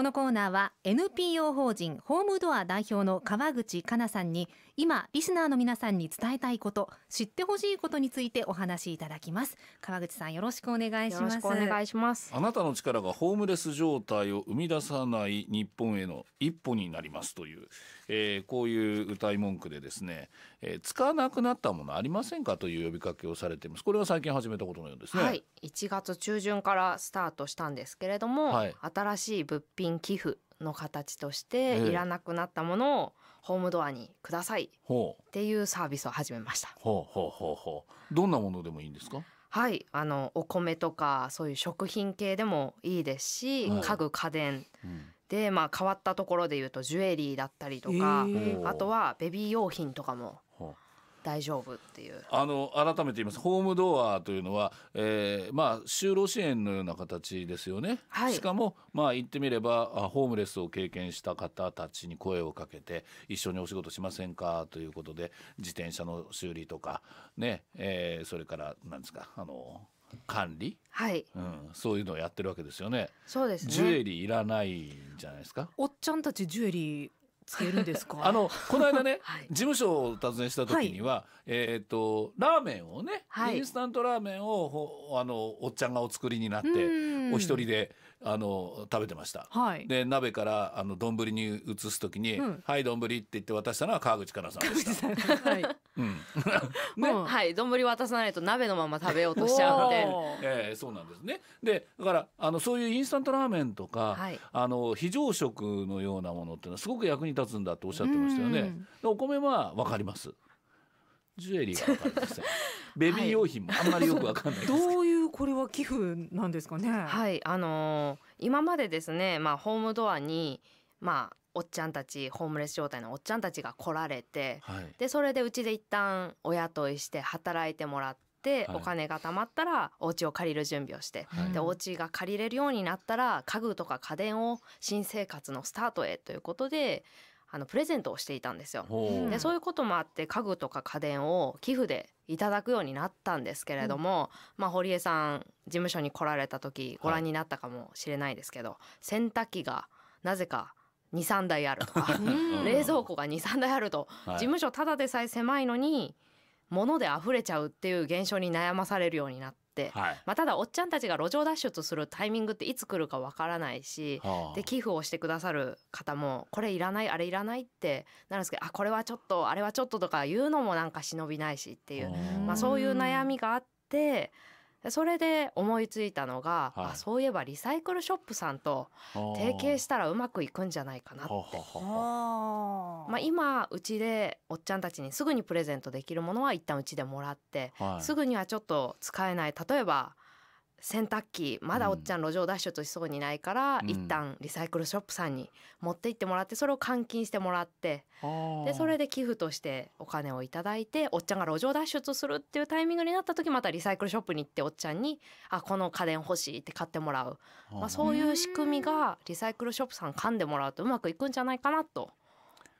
このコーナーは NPO 法人ホームドア代表の川口かなさんに今リスナーの皆さんに伝えたいこと知ってほしいことについてお話しいただきます川口さんよろしくお願いしますお願いしますあなたの力がホームレス状態を生み出さない日本への一歩になりますというえー、こういう歌い文句でですね、えー、使わなくなったものありませんかという呼びかけをされていますこれは最近始めたことのようですね、はい、1月中旬からスタートしたんですけれども、はい、新しい物品寄付の形としていらなくなったものをホームドアにくださいっていうサービスを始めました。ほうほうほうほう。どんなものでもいいんですか？はい、あのお米とかそういう食品系でもいいですし、はい、家具家電、うん、で、まあ、変わったところでいうとジュエリーだったりとか、あとはベビー用品とかも大丈夫っていうあの改めて言いますホームドアというのは、えーまあ、就労支援のような形ですよね、はい、しかも、まあ、言ってみればホームレスを経験した方たちに声をかけて一緒にお仕事しませんかということで自転車の修理とかね、えー、それから何ですかあの管理、はいうん、そういうのをやってるわけですよねそうです、ね、ジュエリーいらないんじゃないですかおっちゃんたちジュエリーつけるんですか あのこの間ね、はい、事務所を訪ねした時には、はい、えっ、ー、とラーメンをね、はい、インスタントラーメンをあのおっちゃんがお作りになってお一人であの食べてました、はい、で鍋からあの丼に移す時に「うん、はい丼」って言って渡したのは川口かなさんでした。はい、うん ね、はい丼渡さないと鍋のまま食べようとしちゃうので、えー、そうなんですね。でだからあのそういうインスタントラーメンとか、はい、あの非常食のようなものってのはすごく役に立つんだとおっしゃってましたよね。お米はわかります。ジュエリーが分かるんですベビー用品もあんまりよくわかんないです、はい、どういうこれは寄付なんですかね。はいあのー、今までですねまあホームドアにまあおっちゃんたちホームレス状態のおっちゃんたちが来られて、はい、でそれでうちで一旦お雇いして働いてもらって。っお金が貯まったらお家を借りる準備をして、はい、でお家が借りれるようになったら家具とか家電を新生活のスタートへということであのプレゼントをしていたんですよ。でそういうこともあって家具とか家電を寄付でいただくようになったんですけれども、うん、まあ、堀江さん事務所に来られた時ご覧になったかもしれないですけど、はい、洗濯機がなぜか23台あるとか 冷蔵庫が23台あると、事務所ただでさえ狭いのに物で溢れちゃうっていう現象に悩まされるようになっ、はい、まあ、ただおっちゃんたちが路上脱出するタイミングっていつ来るかわからないし、はあ、で寄付をしてくださる方もこれいらないあれいらないってなるんですけどあこれはちょっとあれはちょっととか言うのもなんか忍びないしっていう、まあ、そういう悩みがあって。それで思いついたのが、はい、あそういえばリサイクルショップさんと提携したらうまくいくんじゃないかなってまあ、今うちでおっちゃんたちにすぐにプレゼントできるものは一旦うちでもらって、はい、すぐにはちょっと使えない例えば洗濯機まだおっちゃん路上脱出しそうにないから、うん、一旦リサイクルショップさんに持って行ってもらってそれを換金してもらってでそれで寄付としてお金を頂いておっちゃんが路上脱出するっていうタイミングになった時またリサイクルショップに行っておっちゃんに「あこの家電欲しい」って買ってもらう、まあ、そういう仕組みがリサイクルショップさん噛んでもらうとうまくいくんじゃないかなと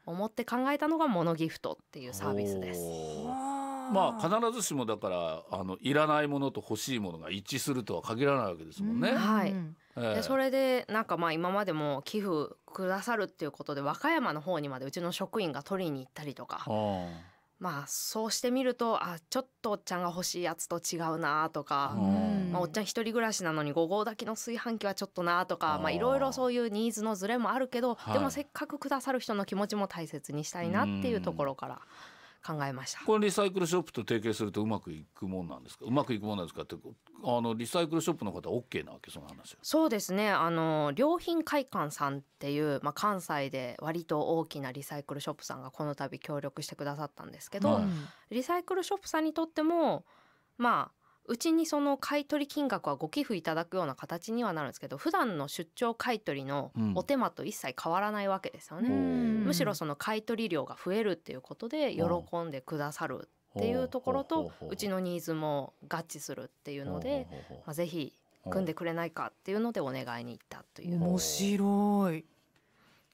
思って考えたのがモノギフトっていうサービスです。まあ必ずしもだからあのいらないものと欲しいものが一致するとは限らないわけですもんね。うん、はい、えー、でそれでなんかまあ今までも寄付くださるっていうことで和歌山の方にまでうちの職員が取りに行ったりとか。まあそうしてみるとあちょっとおっちゃんが欲しいやつと違うなとか、まあ、おっちゃん一人暮らしなのに5合炊きの炊飯器はちょっとなとかいろいろそういうニーズのズレもあるけど、はい、でもせっかくくださる人の気持ちも大切にしたいなっていうところから。考えましたこれリサイクルショップと提携するとうまくいくもんなんですかうまくいくもんなんですかってあのリサイクルショップの方は OK なわけその話そうですねあの良品会館さんっていう、まあ、関西で割と大きなリサイクルショップさんがこの度協力してくださったんですけど、うん、リサイクルショップさんにとってもまあうちにその買取金額はご寄付いただくような形にはなるんですけど普段の出張買取のお手間と一切変わらないわけですよね、うん、むしろその買取量が増えるっていうことで喜んでくださるっていうところとうちのニーズも合致するっていうので、まあ、ぜひ組んでくれないかっていうのでお願いに行ったという面白い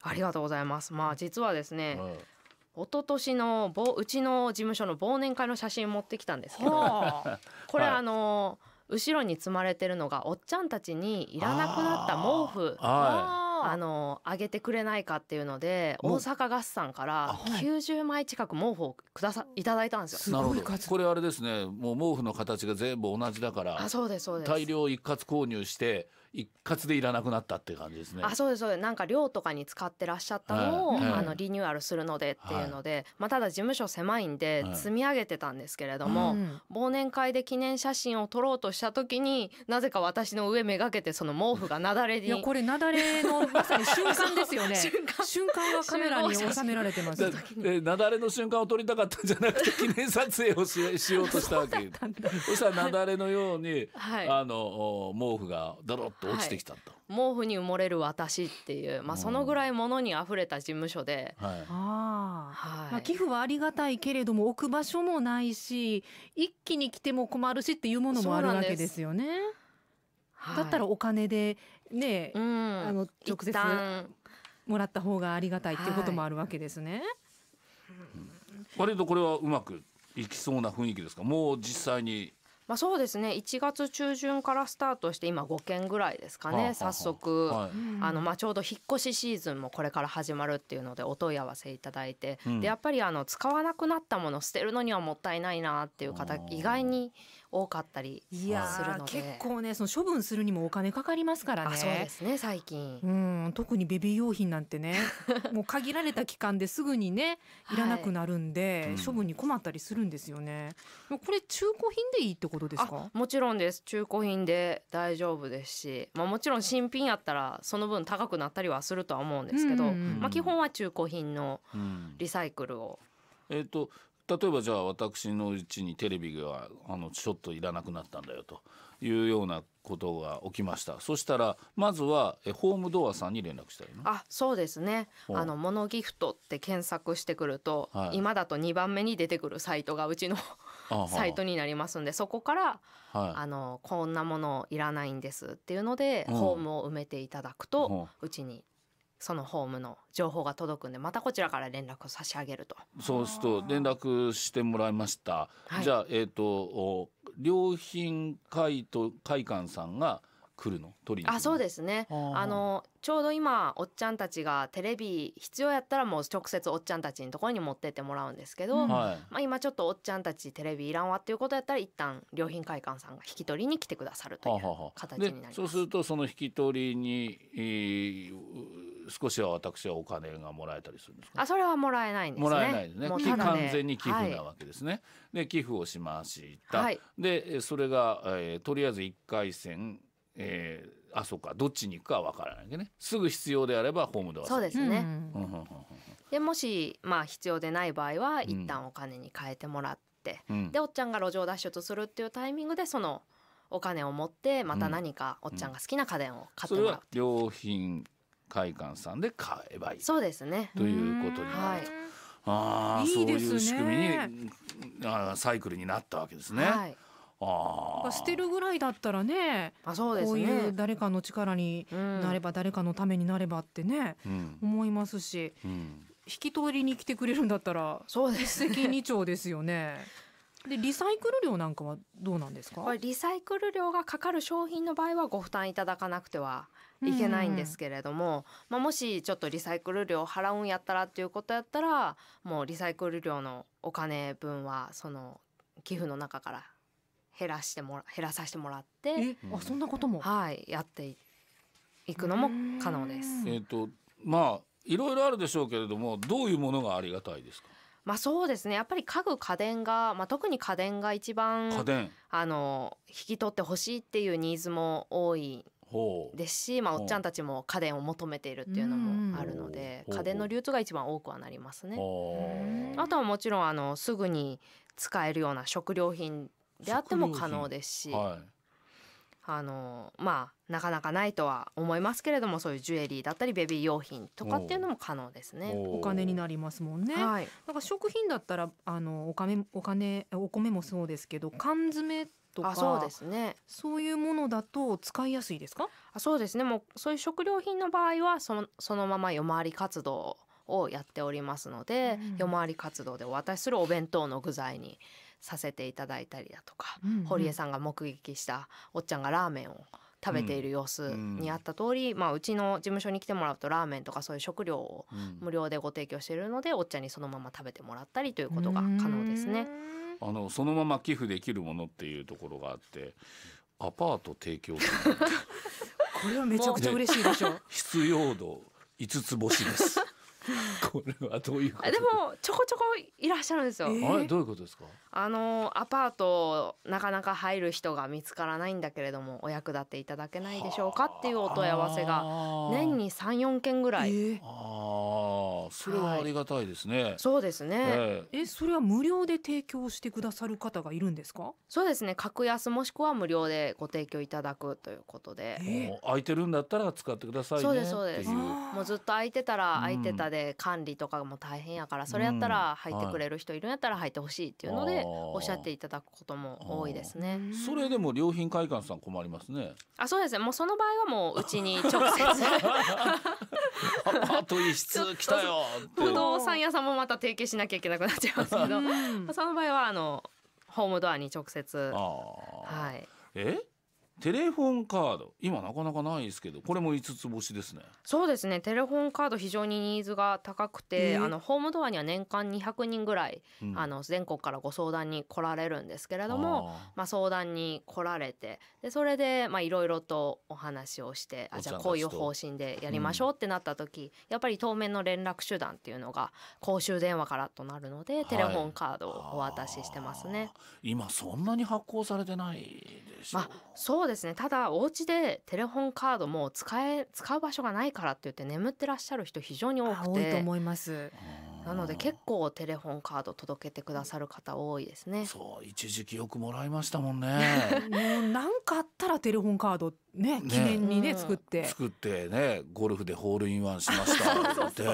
ありがとうございますまあ実はですね、うん一昨年のぼうちの事務所の忘年会の写真持ってきたんですけど これ、はい、あの後ろに積まれてるのがおっちゃんたちにいらなくなった毛布あの上げてくれないかっていうので大阪合算から90枚近く毛布をくださいただいたんですよ。なるほどこれあれですねもう毛布の形が全部同じだからあそそううでですす大量一括購入して一括でいらなくなったって感じですね。あそうですそうですなんか寮とかに使ってらっしゃったのを、はい、あのリニューアルするのでっていうので、はい、まあ、ただ事務所狭いんで積み上げてたんですけれども、はい、忘年会で記念写真を撮ろうとした時になぜか私の上めがけてその毛布が雪崩にいやこれ雪崩のまさに瞬間ですよね 瞬間がカメラに収められてますで、雪崩の瞬間を撮りたかったんじゃなくて記念撮影をししようとしたわけ そしたら雪崩のように、あの毛布がだろっと落ちてきたと、毛布に埋もれる私っていう、まあ、そのぐらいものにあふれた事務所で、はいあはいまあ、寄付はありがたいけれども置く場所もないし一気に来ても困るしっていうものもあるわけですよね。だったらお金でね、うん、あの直接もらった方がありがたいっていうこともあるわけですね。はい、割とこれはうまくいきそうな雰囲気ですかもう実際にまあ、そうですね1月中旬からスタートして今5件ぐらいですかね、はあはあ、早速、あのまあ、ちょうど引っ越しシーズンもこれから始まるっていうのでお問い合わせいただいて、うん、でやっぱりあの使わなくなったもの捨てるのにはもったいないなっていう方意外に多かったりするので結構ねその処分するにもお金かかりますからねそうですね最近うん特にベビー用品なんてね もう限られた期間ですぐにねいらなくなるんで、はい、処分に困ったりするんですよね、うこれ中古品でいいってことですかもちろんです中古品で大丈夫ですし、まあ、もちろん新品やったらその分高くなったりはするとは思うんですけど、まあ、基本は中古品のリサイクルを、うんえーと例えばじゃあ私のうちにテレビがあのちょっといらなくなったんだよというようなことが起きましたそしたらまずはえホームドアさんに連絡したいあそうですねあのモノギフトって検索してくると、はい、今だと2番目に出てくるサイトがうちのサイトになりますんでそこから、はい、あのこんなものいらないんですっていうので、うん、ホームを埋めていただくと、うん、うちにそのホームの情報が届くんでまたこちらから連絡を差し上げるとそうすると連絡してもらいました、はい、じゃあえっ、ー、と良品会と会館さんが来るの取りにあそうですねあのちょうど今おっちゃんたちがテレビ必要やったらもう直接おっちゃんたちのところに持ってってもらうんですけど、うん、まあ、今ちょっとおっちゃんたちテレビいらんわっていうことやったら一旦良品会館さんが引き取りに来てくださるという形になります。はははそうするとその引き取りに、えー少しは私はお金がもらえたりするんですかあそれはもらえないんですねもらえないですね完全に寄付なわけですね、はい、で寄付をしました、はい、でそれが、えー、とりあえず一回戦えー、あそうかどっちに行くかわからないけどねすぐ必要であればホームドアそうですね、うんでもし、まあ、必要でない場合は一旦お金に変えてもらって、うん、でおっちゃんが路上脱出するっていうタイミングでそのお金を持ってまた何かおっちゃんが好きな家電を買ってもらう、うん、料品会館さんで買えばいいそうですねということになると。あいい、ね、そういう仕組みにあサイクルになったわけですね。はい、あ捨てるぐらいだったらねあそうです、ね、こういう誰かの力になれば、うん、誰かのためになればってね、うん、思いますし、うん、引き取りに来てくれるんだったらそうです、ね、一石二鳥ですよね。でリサイクル料なんかはどうなんですかリサイクル料がかかる商品の場合はご負担いただかなくてはいけないんですけれども、まあ、もしちょっとリサイクル料払うんやったらっていうことやったらもうリサイクル料のお金分はその寄付の中から減らしてもら減らさせてもらってあそんなことも、はい、やっていくのも可能です。えーとまあ、いろいろあるでしょうけれどもどういうものがありがたいですかまあそうですねやっぱり家具家電が、まあ、特に家電が一番家電あの引き取ってほしいっていうニーズも多いですし、まあ、おっちゃんたちも家電を求めているっていうのもあるので家電の流通が一番多くはなりますね。あとはもちろんあのすぐに使えるような食料品であっても可能ですし、はい、あのまあなかなかないとは思いますけれどもそういうジュエリーだったりベビー用品とかっていうのも可能ですねお金になりますもんね、はい、なんか食品だったらあのお金お金お米もそうですけど缶詰とかそうですねそういうものだと使いやすいですかあそうですねもうそういう食料品の場合はそのそのまま夜回り活動をやっておりますので、うん、夜回り活動でお渡しするお弁当の具材にさせていただいたりだとか、うんうん、堀江さんが目撃したおっちゃんがラーメンを食べている様子にあった通り、うん、まあ、うちの事務所に来てもらうとラーメンとかそういう食料を無料でご提供しているので、おっちゃんにそのまま食べてもらったりということが可能ですね。あのそのまま寄付できるものっていうところがあってアパート提供 これはめちゃくちゃ嬉しいでしょう必要度5つ星です これはどういうことでもちょこちょこいらっしゃるんですよ。えー、あれどういうことですかあのアパートなかなか入る人が見つからないんだけれどもお役立ていただけないでしょうかっていうお問い合わせが年に三四件ぐらい。えー、あそれはありがたいですね、はい、そうですね、えー、えそれは無料で提供してくださる方がいるんですかそうですね格安もしくは無料でご提供いただくということで、えー、空いてるんだったら使ってくださいねそうですそうですもうずっと空いてたら空いてたで管理とかも大変やから、それやったら入ってくれる人いるんやったら入ってほしいっていうので、おっしゃっていただくことも多いですねそれでも良品会館さん困りますねあそうですねもうその場合はもううちに直接あ、あとト一室来たよ不動産屋さんもまた提携しなきゃいけなくなっちゃいますけど、その場合はあのホームドアに直接はいえテレフォンカード今なかなかないですけどこれも5つ星ですねそうですねテレフォンカード非常にニーズが高くて、えー、あのホームドアには年間200人ぐらい、うん、あの全国からご相談に来られるんですけれどもまあ、相談に来られてでそれでいろいろとお話をしてあじゃあこういう方針でやりましょうってなった時、うん、やっぱり当面の連絡手段っていうのが公衆電話からとなるので、はい、テレフォンカードをお渡ししてますね。今そんなに発行されてないでしょ、まあ、そうそうですねただお家でテレホンカードも使え使う場所がないからって言って眠ってらっしゃる人非常に多くて多いと思いますなので結構テレホンカード届けてくださる方多いですねそう一時期よくもらいましたもんね もう何かあったらテレホンカードね記念にね、ね、作って、うん、作ってねゴルフでホールインワンしましたって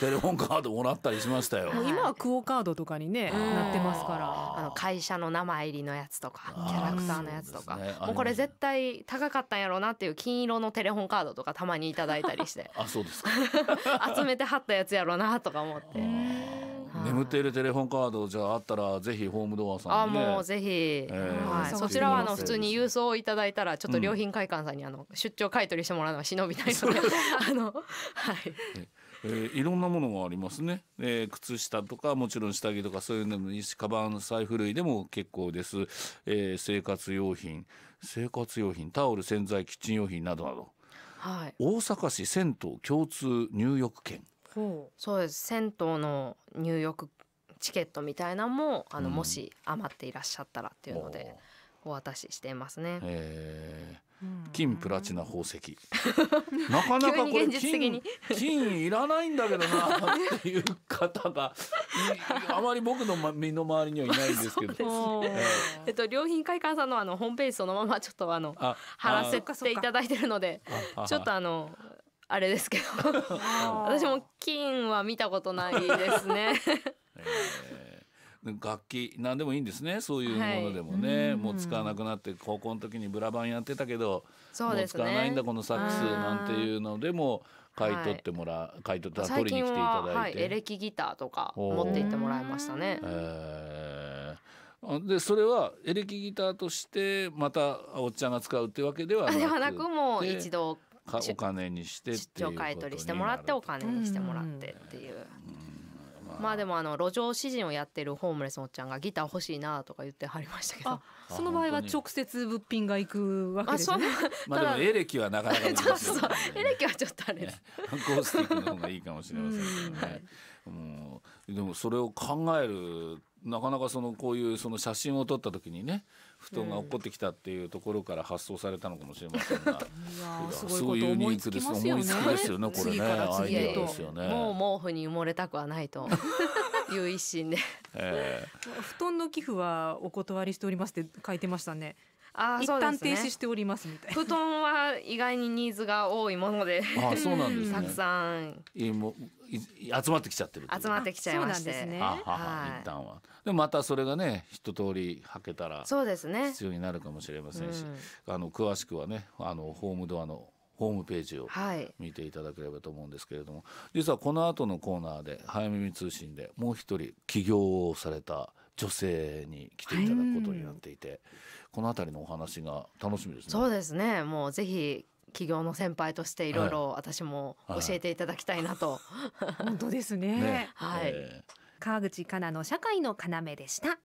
テレホンカードもらったりしましたよ。今はクオカードとかにね、なってますから。あの会社の名前入りのやつとか、キャラクターのやつとか、うね、もうこれ絶対高かったんやろうなっていう金色のテレホンカードとかたまにいただいたりして。あ、そうですか。集めて貼ったやつやろうなとか思って。眠っているテレホンカードじゃあったらぜひホームドアさんあもうぜひ、えー、はい、そちらはあの普通に郵送をいただいたらちょっと良品会館さんにあの出張買取してもらうのは忍びないので、あのはい。えー、いろんなものがありますね、えー、靴下とかもちろん下着とかそういうのもいいしカバン財布類でも結構です、えー、生活用品生活用品タオル洗剤キッチン用品などなど、はい、大阪市銭湯共通入浴券そうです銭湯の入浴チケットみたいなのもあの、うん、もし余っていらっしゃったらっていうのでお渡ししていますね。ー金プラチナ宝石なかなかこれ金金いらないんだけどなっていう方があまり僕の身の回りにはいないんですけど、ねえー、えっと良品会館さんのあのホームページそのままちょっとあの貼らせていただいてるのでちょっとあのあれですけど 私も金は見たことないですね。えー楽器何でもいいんですねそういうものでもね、はい、もう使わなくなって高校の時にブラバンやってたけど、そね、もう使わないんだこのサックスなんていうのでも買い取ってもら、はい、買い取った取りに来ていただいて、はい、エレキギターとか持って行ってもらいましたね。でそれはエレキギターとしてまたおっちゃんが使うってわけではなくではなくもう一度お金にしてっていう出張買い取りしてもらってお金にしてもらってっていう。うんまあでもあの路上詩人をやってるホームレスのおっちゃんがギター欲しいなとか言ってはりましたけどその場合は直接物品が行くわけですねまあでもエレキはなかなか難しい、ね、エレキはちょっとあれです、ね、ースティックの方がいいかもしれませんね、うん、でもそれを考えるなかなかそのこういうその写真を撮った時にね布団が落っこってきたっていうところから発想されたのかもしれませんが、うん、そいうニーズです思いつきですよねこれねアイデアですよねもう毛布に埋もれたくはないという一心で、えー、布団の寄付はお断りしておりますって書いてましたねあ一旦停止しておりますみたいな、ね、布団は意外にニーズが多いものであそうなんですねたくさんえも集まってきちゃってる集まってきちゃいまして、ね、はは、はい、一旦はでまたそれがね一通りはけたらそうですね必要になるかもしれませんし、ねうん、あの詳しくはねあのホームドアのホームページを見ていただければと思うんですけれども、はい、実はこの後のコーナーで早耳通信でもう一人起業をされた女性に来ていただくことになっていて、はい、この辺りのお話が楽しみですね。そうですねもうぜひ企業の先輩としていろいろ私も教えていただきたいなと、はい、本当ですねね、はい、えー、川口かなの社会の要でした